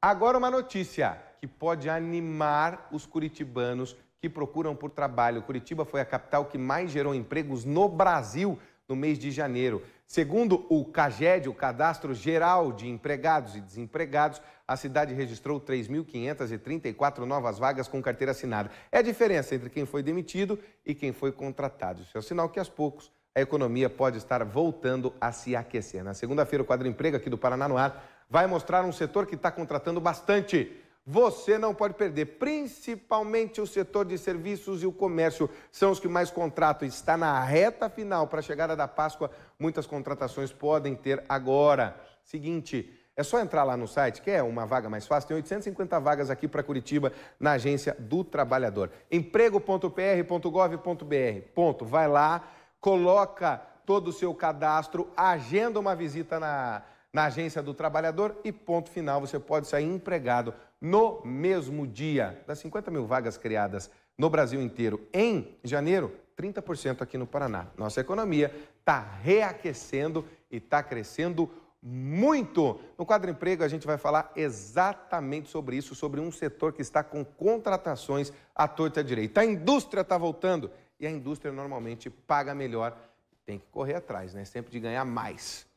Agora uma notícia que pode animar os curitibanos que procuram por trabalho. Curitiba foi a capital que mais gerou empregos no Brasil no mês de janeiro. Segundo o CAGED, o Cadastro Geral de Empregados e Desempregados, a cidade registrou 3.534 novas vagas com carteira assinada. É a diferença entre quem foi demitido e quem foi contratado. Isso é o sinal que aos poucos a economia pode estar voltando a se aquecer. Na segunda-feira, o quadro emprego aqui do Paraná no Ar vai mostrar um setor que está contratando bastante. Você não pode perder, principalmente o setor de serviços e o comércio são os que mais contratam. Está na reta final para a chegada da Páscoa, muitas contratações podem ter agora. Seguinte, é só entrar lá no site, que é uma vaga mais fácil. Tem 850 vagas aqui para Curitiba na agência do trabalhador. emprego.pr.gov.br. Ponto, vai lá coloca todo o seu cadastro, agenda uma visita na, na agência do trabalhador e ponto final, você pode sair empregado no mesmo dia. Das 50 mil vagas criadas no Brasil inteiro em janeiro, 30% aqui no Paraná. Nossa economia está reaquecendo e está crescendo muito. No quadro emprego, a gente vai falar exatamente sobre isso, sobre um setor que está com contratações à torta à direita. A indústria está voltando e a indústria normalmente paga melhor. Tem que correr atrás, né? Sempre de ganhar mais.